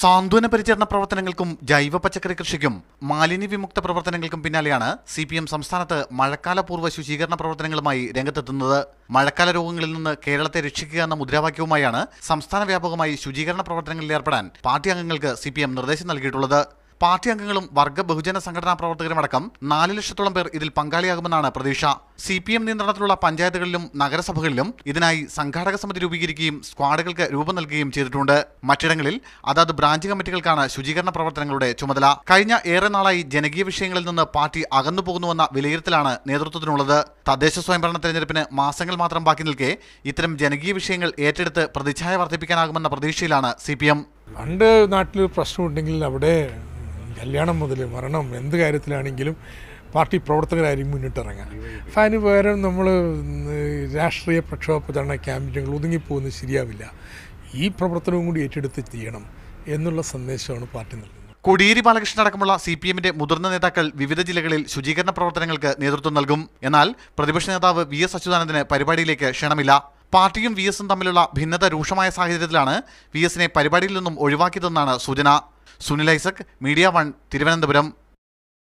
സാന്ത്വന പരിചരണ പ്രവർത്തനങ്ങൾക്കും ജൈവ പച്ചക്കറി കൃഷിക്കും മാലിന്യ വിമുക്ത പ്രവർത്തനങ്ങൾക്കും പിന്നാലെയാണ് സി പി എം സംസ്ഥാനത്ത് മഴക്കാലപൂർവ്വ ശുചീകരണ പ്രവർത്തനങ്ങളുമായി രംഗത്തെത്തുന്നത് മഴക്കാല രോഗങ്ങളിൽ നിന്ന് കേരളത്തെ രക്ഷിക്കുക എന്ന മുദ്രാവാക്യവുമായാണ് സംസ്ഥാന വ്യാപകമായി ശുചീകരണ പ്രവർത്തനങ്ങളിൽ ഏർപ്പെടാൻ പാർട്ടി അംഗങ്ങൾക്ക് സി നിർദ്ദേശം നൽകിയിട്ടുള്ളത് പാർട്ടി അംഗങ്ങളും വർഗ ബഹുജന സംഘടനാ അടക്കം നാല് ലക്ഷത്തോളം പേർ ഇതിൽ പങ്കാളിയാകുമെന്നാണ് പ്രതീക്ഷ സി പി എം നിയന്ത്രണത്തിലുള്ള പഞ്ചായത്തുകളിലും നഗരസഭകളിലും ഇതിനായി സംഘാടക സമിതി രൂപീകരിക്കുകയും സ്ക്വാഡുകൾക്ക് രൂപം നൽകുകയും ചെയ്തിട്ടുണ്ട് മറ്റിടങ്ങളിൽ അതാത് ബ്രാഞ്ച് കമ്മിറ്റികൾക്കാണ് ശുചീകരണ പ്രവർത്തനങ്ങളുടെ ചുമതല കഴിഞ്ഞ ഏറെ നാളായി ജനകീയ വിഷയങ്ങളിൽ നിന്ന് പാർട്ടി അകന്നു പോകുന്നുവെന്ന വിലയിരുത്തലാണ് നേതൃത്വത്തിനുള്ളത് തദ്ദേശ സ്വയംഭരണ തെരഞ്ഞെടുപ്പിന് മാസങ്ങൾ മാത്രം ബാക്കി നിൽക്കെ ഇത്തരം ജനകീയ വിഷയങ്ങൾ ഏറ്റെടുത്ത് പ്രതിച്ഛായ വർദ്ധിപ്പിക്കാനാകുമെന്ന പ്രതീക്ഷയിലാണ് സി പി എം പണ്ട് നാട്ടിൽ പ്രശ്നമുണ്ടെങ്കിൽ അവിടെ കല്യാണം മുതൽ മരണം എന്ത് കാര്യത്തിലാണെങ്കിലും പാർട്ടി പ്രവർത്തകരായിരിക്കും മുന്നിട്ടിറങ്ങുക അപ്പം അതിന് പകരം നമ്മൾ രാഷ്ട്രീയ പ്രക്ഷോഭത്തിലാണ് ക്യാമ്പയിനുകൾ ഒതുങ്ങിപ്പോകുന്നത് ശരിയാവില്ല ഈ പ്രവർത്തനവും കൂടി ഏറ്റെടുത്ത് ചെയ്യണം എന്നുള്ള സന്ദേശമാണ് പാർട്ടി നൽകുന്നത് കോടിയേരി ബാലകൃഷ്ണൻ അടക്കമുള്ള സി പി എമ്മിന്റെ മുതിർന്ന നേതാക്കൾ വിവിധ ജില്ലകളിൽ ശുചീകരണ പ്രവർത്തനങ്ങൾക്ക് നേതൃത്വം നൽകും എന്നാൽ പ്രതിപക്ഷ നേതാവ് വി എസ് അച്യുതാനന്ദന് പരിപാടിയിലേക്ക് ക്ഷണമില്ല പാർട്ടിയും വി എസും തമ്മിലുള്ള ഭിന്നത രൂക്ഷമായ സാഹചര്യത്തിലാണ് വി എസിനെ പരിപാടിയിൽ നിന്നും ഒഴിവാക്കിയതെന്നാണ് സൂചന സുനിൽ ഐസക് മീഡിയ വൺ തിരുവനന്തപുരം